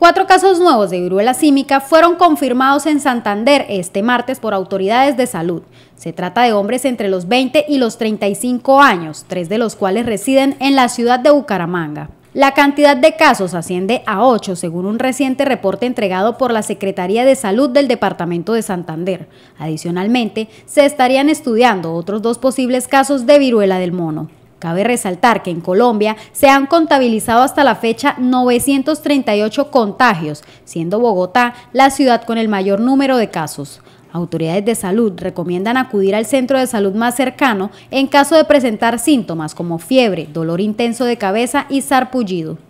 Cuatro casos nuevos de viruela símica fueron confirmados en Santander este martes por autoridades de salud. Se trata de hombres entre los 20 y los 35 años, tres de los cuales residen en la ciudad de Bucaramanga. La cantidad de casos asciende a 8, según un reciente reporte entregado por la Secretaría de Salud del Departamento de Santander. Adicionalmente, se estarían estudiando otros dos posibles casos de viruela del mono. Cabe resaltar que en Colombia se han contabilizado hasta la fecha 938 contagios, siendo Bogotá la ciudad con el mayor número de casos. Autoridades de salud recomiendan acudir al centro de salud más cercano en caso de presentar síntomas como fiebre, dolor intenso de cabeza y sarpullido.